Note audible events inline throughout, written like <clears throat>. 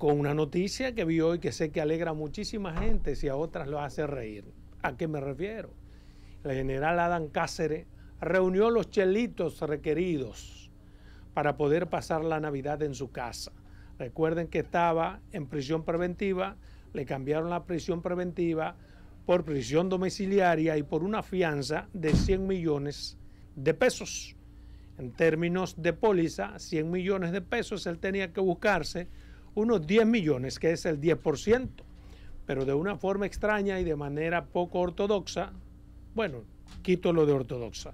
con una noticia que vi hoy que sé que alegra a muchísima gente si a otras lo hace reír. ¿A qué me refiero? El general Adán Cáceres reunió los chelitos requeridos para poder pasar la Navidad en su casa. Recuerden que estaba en prisión preventiva, le cambiaron la prisión preventiva por prisión domiciliaria y por una fianza de 100 millones de pesos. En términos de póliza, 100 millones de pesos él tenía que buscarse unos 10 millones, que es el 10%, pero de una forma extraña y de manera poco ortodoxa, bueno, quito lo de ortodoxa,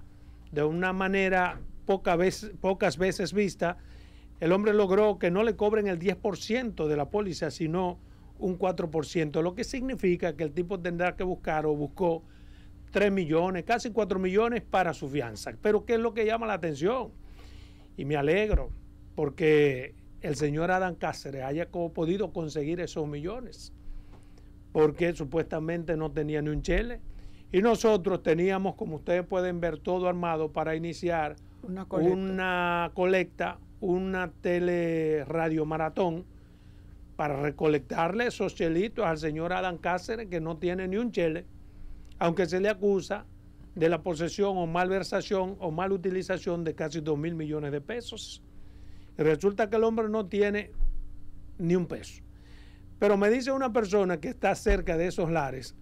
de una manera pocas veces vista, el hombre logró que no le cobren el 10% de la póliza, sino un 4%, lo que significa que el tipo tendrá que buscar o buscó 3 millones, casi 4 millones para su fianza. Pero ¿qué es lo que llama la atención? Y me alegro, porque el señor Adán Cáceres haya podido conseguir esos millones, porque supuestamente no tenía ni un chele. Y nosotros teníamos, como ustedes pueden ver, todo armado para iniciar una colecta, una, colecta, teleradio maratón para recolectarle esos chelitos al señor Adán Cáceres, que no tiene ni un chele, aunque se le acusa de la posesión o malversación o mal utilización de casi 2 mil millones de pesos. Resulta que el hombre no tiene ni un peso. Pero me dice una persona que está cerca de esos lares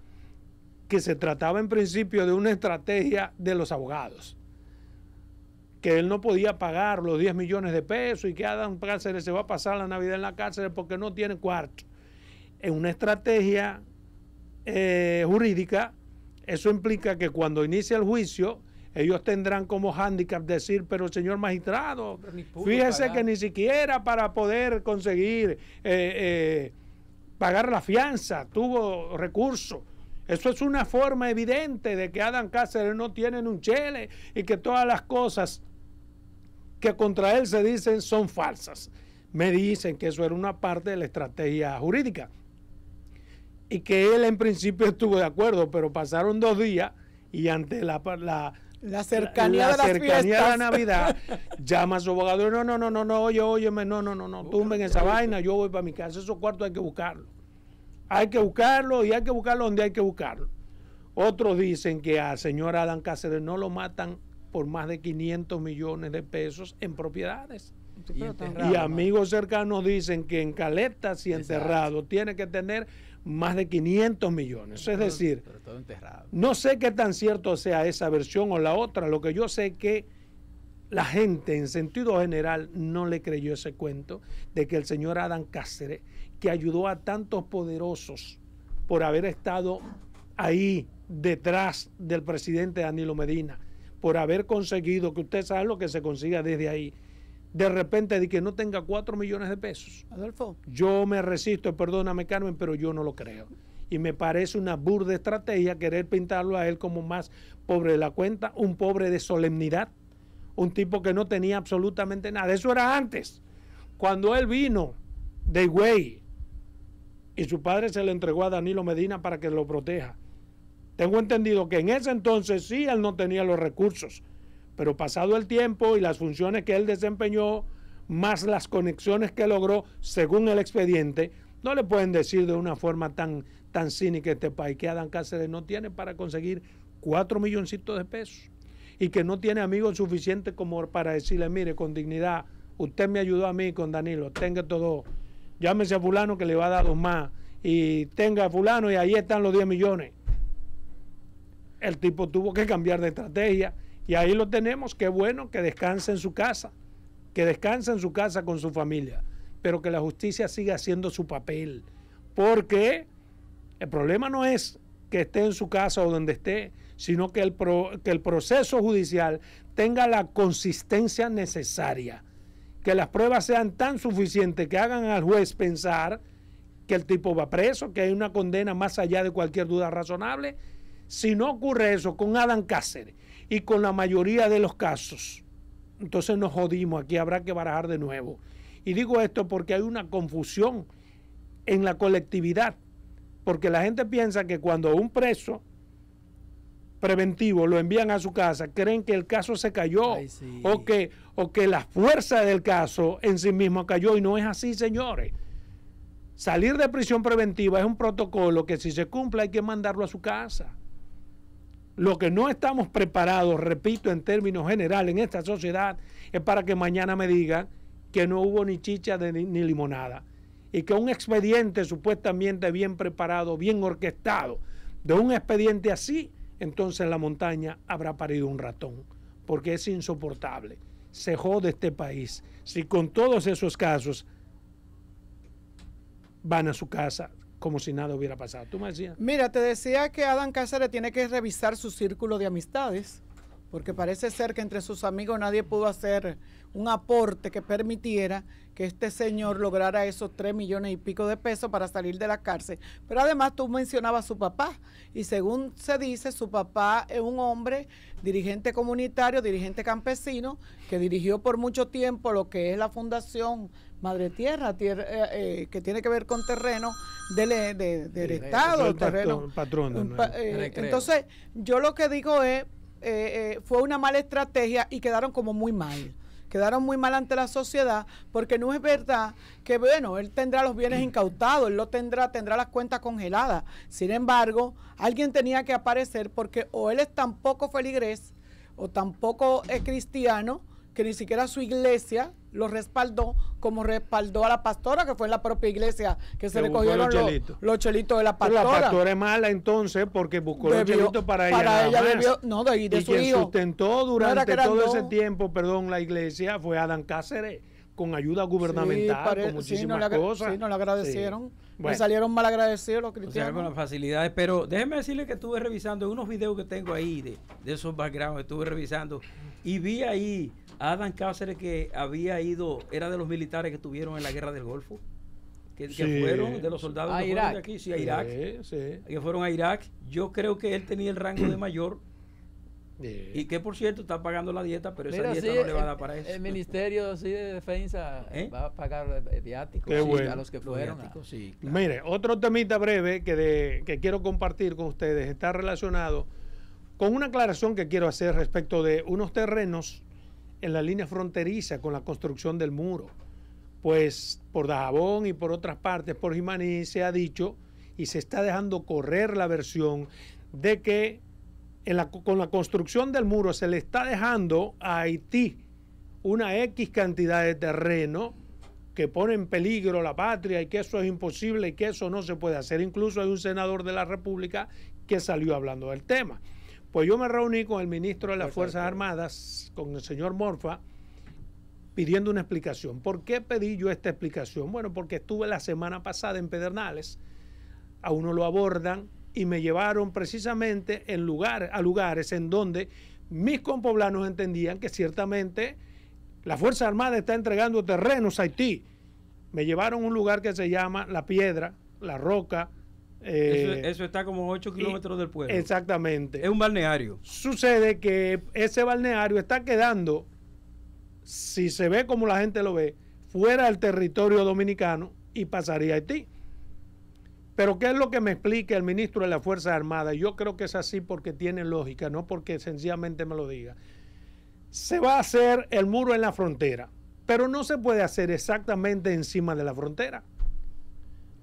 que se trataba en principio de una estrategia de los abogados, que él no podía pagar los 10 millones de pesos y que Adam Cáceres se va a pasar la Navidad en la cárcel porque no tiene cuarto. En una estrategia eh, jurídica, eso implica que cuando inicia el juicio, ellos tendrán como hándicap decir, pero señor magistrado, fíjese que ni siquiera para poder conseguir eh, eh, pagar la fianza tuvo recursos. Eso es una forma evidente de que Adam Cáceres no tiene un chele y que todas las cosas que contra él se dicen son falsas. Me dicen que eso era una parte de la estrategia jurídica y que él en principio estuvo de acuerdo, pero pasaron dos días y ante la la cercanía, la, de, la cercanía de la Navidad. <laughs> Llama a su abogado. No, no, no, no, no, oye, óyeme, no, no, no, no. Tumben esa vaina, yo voy para mi casa. Esos cuartos hay que buscarlo. Hay que buscarlo y hay que buscarlo donde hay que buscarlo. Otros dicen que al señor Adán Cáceres no lo matan por más de 500 millones de pesos en propiedades. y, amigos cercanos dicen que en caletas y enterrado tiene que tener más de 500 millones. es decir, no sé qué tan cierto sea esa versión o la otra, lo que yo sé que la gente en sentido general no le creyó ese cuento de que el señor Adán Cáceres, que ayudó a tantos poderosos por haber estado ahí detrás del presidente Danilo Medina, por haber conseguido, que usted sabe lo que se consiga desde ahí, de repente de que no tenga 4 millones de pesos. Adolfo. Yo me resisto, perdóname Carmen, pero yo no lo creo. Y me parece una burda estrategia querer pintarlo a él como más pobre de la cuenta, un pobre de solemnidad, un tipo que no tenía absolutamente nada. Eso era antes, cuando él vino de Higüey y su padre se le entregó a Danilo Medina para que lo proteja. Tengo entendido que en ese entonces sí él no tenía los recursos pero pasado el tiempo y las funciones que él desempeñó, más las conexiones que logró, según el expediente, no le pueden decir de una forma tan, tan cínica este país que Adán Cáceres no tiene para conseguir cuatro milloncitos de pesos y que no tiene amigos suficientes como para decirle, mire, con dignidad, usted me ayudó a mí con Danilo, tenga todo, llámese a fulano que le va a dar dos más y tenga a fulano y ahí están los 10 millones. El tipo tuvo que cambiar de estrategia y ahí lo tenemos, qué bueno, que descanse en su casa, que descanse en su casa con su familia, pero que la justicia siga haciendo su papel, porque el problema no es que esté en su casa o donde esté, sino que el, el proceso judicial tenga la consistencia necesaria, que las pruebas sean tan suficientes que hagan al juez pensar que el tipo va preso, que hay una condena más allá de cualquier duda razonable. Si no ocurre eso con Adam Cáceres, y con la mayoría de los casos. Entonces nos jodimos, aquí habrá que barajar de nuevo. Y digo esto porque hay una confusión en la colectividad, porque la gente piensa que cuando un preso preventivo lo envían a su casa, creen que el caso se cayó o, que, o que la fuerza del caso en sí mismo cayó y no es así, señores. Salir de prisión preventiva es un protocolo que si se cumple hay que mandarlo a su casa. Lo que no estamos preparados, repito, en términos generales en esta sociedad, es para que mañana me digan que no hubo ni chicha ni limonada. Y que un expediente supuestamente bien preparado, bien orquestado, de un expediente así, entonces la montaña habrá parido un ratón. Porque es insoportable. Se jode este país. Si con todos esos casos van a su casa, como si nada hubiera pasado. Tú me decías. Mira, te decía que Adam Cáceres tiene que revisar su círculo de amistades, porque parece ser que entre sus amigos nadie pudo hacer un aporte que permitiera que este señor lograra esos tres millones y pico de pesos para salir de la cárcel. Pero además tú mencionabas a su papá y según se dice, su papá es un hombre, dirigente comunitario, dirigente campesino, que dirigió por mucho tiempo lo que es la Fundación madre tierra, eh, eh, que tiene que ver con terreno del, eh, Estado, terreno. Patrón, entonces, yo lo que digo es, fue una mala estrategia y quedaron como muy mal quedaron muy mal ante la sociedad, porque no es verdad que, bueno, él tendrá los bienes mm. incautados, él lo tendrá, tendrá las cuentas congeladas. Sin embargo, alguien tenía que aparecer porque o él es tampoco poco o tampoco es cristiano, que ni siquiera su iglesia lo respaldó como respaldó a la pastora, que fue en la propia iglesia que se le cogieron los chelitos. los chelitos. de la pastora. la pastora es mala entonces porque buscó los chelitos para ella. Para ella debió, no, de, y su quien sustentó durante todo ese tiempo, perdón, la iglesia fue Adán Cáceres con ayuda gubernamental, sí, con sí, no cosas. Sí, agradecieron. Me salieron mal agradecidos los cristianos. O con las facilidades, pero déjeme decirle que estuve revisando unos videos que tengo ahí de, de esos backgrounds, estuve revisando y vi ahí Adam Cáceres que había ido, era de los militares que estuvieron en la guerra del Golfo, que, fueron de los soldados que Irak. Fueron aquí, sí, a Irak, que fueron a Irak. Yo creo que él tenía el rango de mayor. Y que por cierto está pagando la dieta, pero esa dieta no le va a dar para eso. El Ministerio de Defensa ¿Eh? va a pagar eh, viáticos a los que fueron. Mire, otro temita breve que quiero compartir con ustedes está relacionado con una aclaración que quiero hacer respecto de unos terrenos en la línea fronteriza con la construcción del muro. Pues por Dajabón y por otras partes, por Jimaní, se ha dicho y se está dejando correr la versión de que con la construcción del muro se le está dejando a Haití una X cantidad de terreno que pone en peligro la patria y que eso es imposible y que eso no se puede hacer. Incluso hay un senador de la República que salió hablando del tema. Pues yo me reuní con el ministro de las Fuerzas Armadas, con el señor Morfa, pidiendo una explicación. ¿Por qué pedí yo esta explicación? Bueno, porque estuve la semana pasada en Pedernales, a uno lo abordan y me llevaron precisamente a lugares en donde mis compoblanos entendían que ciertamente la Fuerza Armada está entregando terrenos a Haití. Me llevaron a un lugar que se llama La Piedra, La Roca, eh, eso, está como 8 kilómetros del pueblo. Exactamente. Es un balneario. Sucede que ese balneario está quedando, si se ve como la gente lo ve, fuera del territorio dominicano y pasaría a Haití. Pero ¿qué es lo que me explica el ministro de la fuerza armada, Yo creo que es así porque tiene lógica, no porque sencillamente me lo diga. Se va a hacer el muro en la frontera, pero no se puede hacer exactamente encima de la frontera.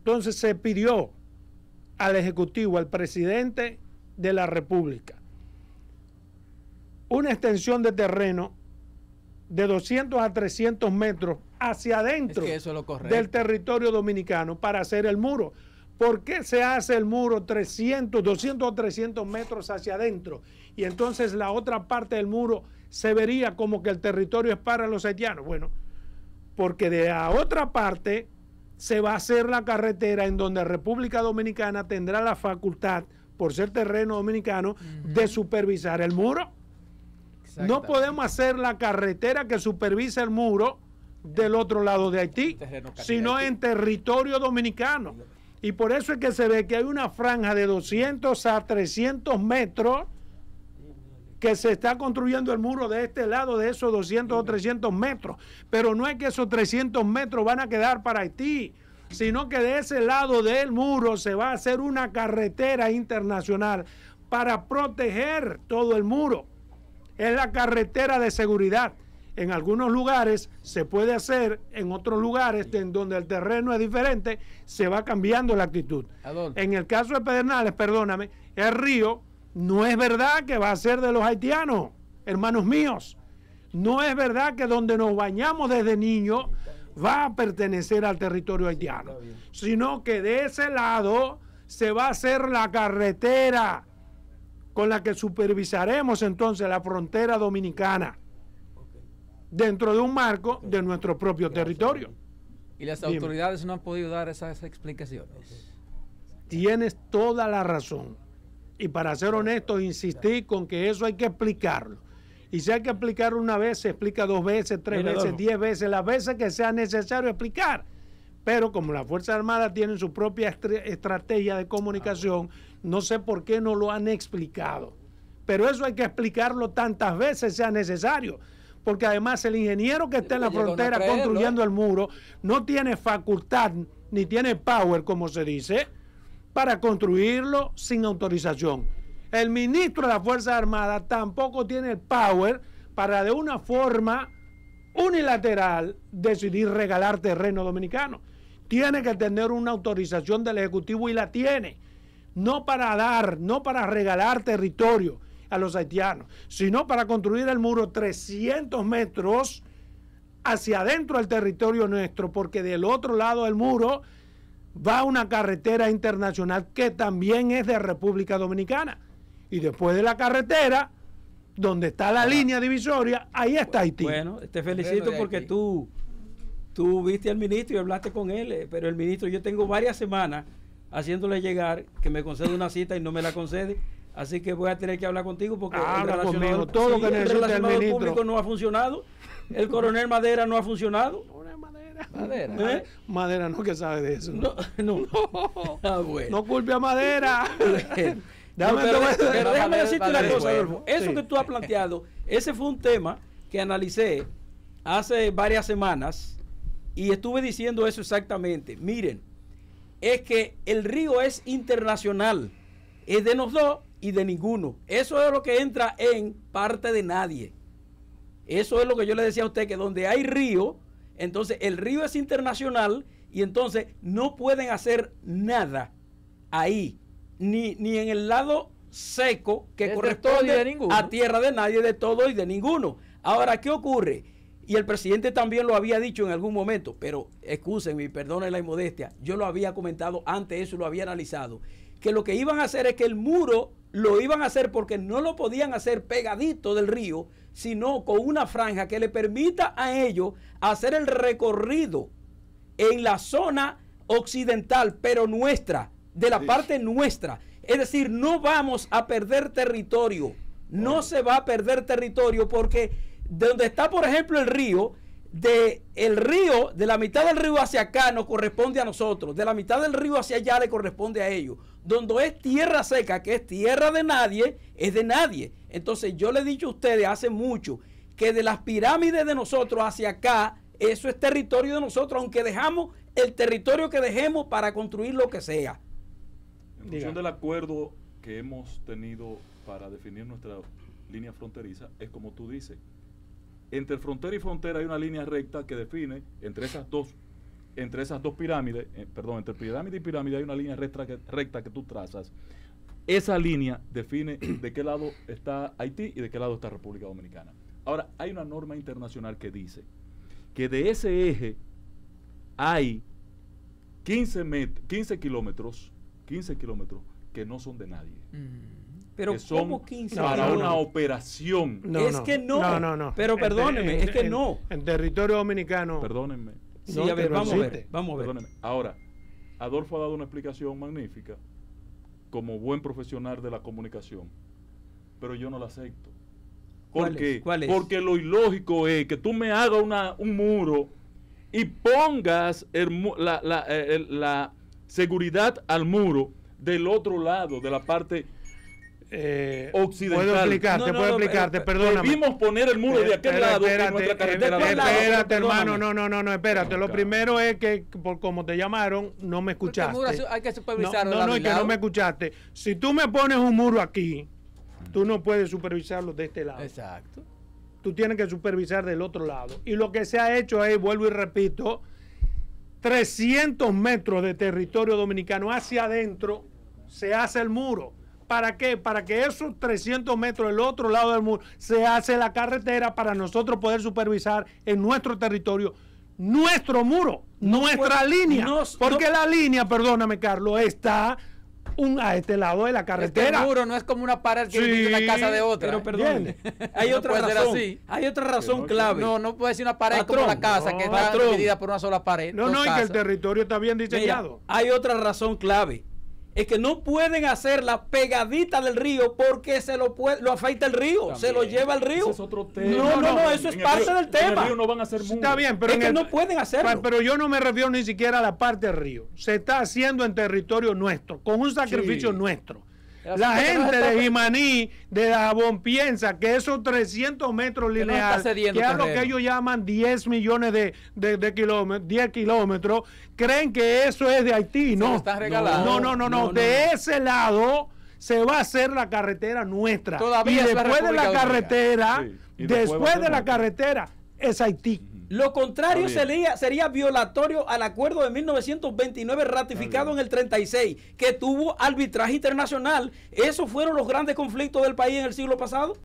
Entonces se pidió al Ejecutivo, al presidente de la República, una extensión de terreno de 200 a 300 metros hacia adentro del territorio dominicano para hacer el muro. ¿Por qué se hace el muro 300, 200 o 300 metros hacia adentro? Y entonces la otra parte del muro se vería como que el territorio es para los haitianos. Bueno, porque de la otra parte se va a hacer la carretera en donde República Dominicana tendrá la facultad, por ser terreno dominicano, de supervisar el muro. No podemos hacer la carretera que supervisa el muro del otro lado de Haití, sino en territorio dominicano. Y por eso es que se ve que hay una franja de 200 a 300 metros que se está construyendo el muro de este lado de esos 200 o 300 metros. Pero no es que esos 300 metros van a quedar para Haití, sino que de ese lado del muro se va a hacer una carretera internacional para proteger todo el muro. Es la carretera de seguridad. En algunos lugares se puede hacer, en otros lugares en donde el terreno es diferente, se va cambiando la actitud. En el caso de Pedernales, perdóname, el río no es verdad que va a ser de los haitianos, hermanos míos. No es verdad que donde nos bañamos desde niños va a pertenecer al territorio haitiano, sino que de ese lado se va a hacer la carretera con la que supervisaremos entonces la frontera dominicana dentro de un marco de nuestro propio territorio. Y las autoridades no han podido dar esas explicaciones. Tienes toda la razón. Y para ser honesto, insistí con que eso hay que explicarlo. Y si hay que explicarlo una vez, se explica dos veces, tres veces, diez veces, las veces que sea necesario explicar. Pero como las Fuerzas Armadas tienen su propia estrategia de comunicación, no sé por qué no lo han explicado. Pero eso hay que explicarlo tantas veces sea necesario porque además el ingeniero que está en la frontera construyendo el muro no tiene facultad ni tiene power, como se dice, para construirlo sin autorización. El ministro de la Fuerza Armada tampoco tiene el power para de una forma unilateral decidir regalar terreno dominicano. Tiene que tener una autorización del Ejecutivo y la tiene. No para dar, no para regalar territorio a los haitianos, sino para construir el muro 300 metros hacia adentro del territorio nuestro, porque del otro lado del muro va a una carretera internacional que también es de República Dominicana. Y después de la carretera, donde está la línea divisoria, ahí está Haití. Bueno, te felicito porque tú, tú viste al ministro y hablaste con él, eh, pero el ministro, yo tengo varias semanas haciéndole llegar que me concede una cita y no me la concede. Así que voy a tener que hablar contigo porque ah, el pues, todo que el público no ha funcionado, el coronel Madera no ha funcionado. ¿Eh? Madera. no que sabe de eso. No, no. <laughs> Ah, culpe a Madera. <laughs> <laughs> déjame decirte una cosa, Eso que tú has planteado, ese fue un tema que analicé hace varias semanas y estuve diciendo eso exactamente. Miren, es que el río es internacional, es de los dos y de ninguno. Eso es lo que entra en parte de nadie. Eso es lo que yo le decía a usted, que donde hay río, entonces el río es internacional y entonces no pueden hacer nada ahí, ni, ni en el lado seco que corresponde a tierra de nadie, de todo y de ninguno. Ahora, ¿qué ocurre? Y el presidente también lo había dicho en algún momento, pero excúsenme, perdonen la inmodestia, yo lo había comentado antes, eso lo había analizado que lo que iban a hacer es que el muro lo iban a hacer porque no lo podían hacer pegadito del río, sino con una franja que le permita a ellos hacer el recorrido en la zona occidental, pero nuestra, de la parte nuestra. Es decir, no vamos a perder territorio, no se va a perder territorio porque de donde está, por ejemplo, el río, de el río, de la mitad del río hacia acá nos corresponde a nosotros, de la mitad del río hacia allá le corresponde a ellos. Donde es tierra seca, que es tierra de nadie, es de nadie. Entonces yo le he dicho a ustedes hace mucho que de las pirámides de nosotros hacia acá, eso es territorio de nosotros, aunque dejamos el territorio que dejemos para construir lo que sea. En función del acuerdo que hemos tenido para definir nuestra línea fronteriza, es como tú dices, entre frontera y frontera hay una línea recta que define entre esas dos entre esas dos pirámides, eh, perdón, entre pirámide y pirámide hay una línea recta que, tú trazas. Esa línea define <clears throat> de qué lado está Haití y de qué lado está República Dominicana. Ahora, hay una norma internacional que dice que de ese eje hay 15, kilómetros, 15 kilómetros que no son de nadie. Mm. Pero son ¿cómo 15 para una operación. es que no. No, Pero perdónenme, es que no. En territorio dominicano. Perdónenme vamos a ver, vamos a ver. Ahora, Adolfo ha dado una explicación magnífica como buen profesional de la comunicación, pero yo no la acepto. ¿Por ¿Cuál qué? Porque lo ilógico es que tú me hagas un muro y pongas la, eh, la seguridad al muro del otro lado, de la parte eh, occidental. Puedo explicarte, puedo explicarte, eh, perdóname. Debimos poner el muro de eh, aquel eh, lado. Espérate, hermano, no, no, no, no, espérate. Lo primero es que, por como te llamaron, no me escuchaste. hay que supervisarlo. No, no, es que no me escuchaste. Si tú me pones un muro aquí, tú no puedes supervisarlo de este lado. Exacto. Tú tienes que supervisar del otro lado. Y lo que se ha hecho es, vuelvo y repito, 300 metros de territorio dominicano hacia adentro se hace el muro ¿Para qué? Para que esos 300 metros del otro lado del muro se hace la carretera para nosotros poder supervisar en nuestro territorio nuestro muro, nuestra línea. porque la línea, perdóname Carlos, está un, a este lado de la carretera. muro no es como una pared que la casa de otra. <laughs> hay, otra razón, hay otra razón clave. No, no puede ser una pared como la casa que está dividida por una sola pared. No, no, que el territorio está bien diseñado. hay otra razón clave es que no pueden hacer la pegadita del río porque se lo puede, lo el río, se lo lleva el río. No, no, no, eso es parte del tema. el río no van a hacer Está bien, pero que no pueden hacerlo. Pero yo no me refiero ni siquiera a la parte del río. Se está haciendo en territorio nuestro, con un sacrificio nuestro. La gente de Jimaní, de Dajabón, piensa que esos 300 metros lineales, que, es lo que ellos llaman 10 millones de, de, kilómetros, kilómetros, creen que eso es de Haití. No, no, no, no, no, de ese lado se va a hacer la carretera nuestra. y después de la carretera, después de la carretera, es Haití. Lo contrario sería, sería violatorio al acuerdo de 1929 ratificado en el 36, que tuvo arbitraje internacional. Esos fueron los grandes conflictos del país en el siglo pasado.